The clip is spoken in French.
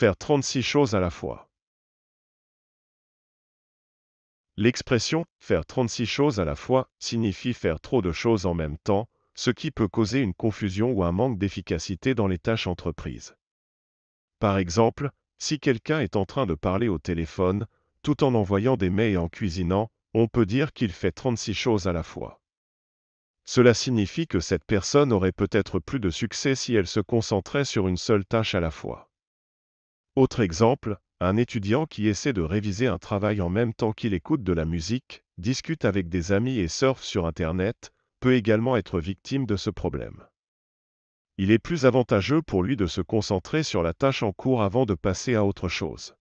Faire 36 choses à la fois. L'expression faire 36 choses à la fois signifie faire trop de choses en même temps, ce qui peut causer une confusion ou un manque d'efficacité dans les tâches entreprises. Par exemple, si quelqu'un est en train de parler au téléphone, tout en envoyant des mails et en cuisinant, on peut dire qu'il fait 36 choses à la fois. Cela signifie que cette personne aurait peut-être plus de succès si elle se concentrait sur une seule tâche à la fois. Autre exemple, un étudiant qui essaie de réviser un travail en même temps qu'il écoute de la musique, discute avec des amis et surfe sur Internet, peut également être victime de ce problème. Il est plus avantageux pour lui de se concentrer sur la tâche en cours avant de passer à autre chose.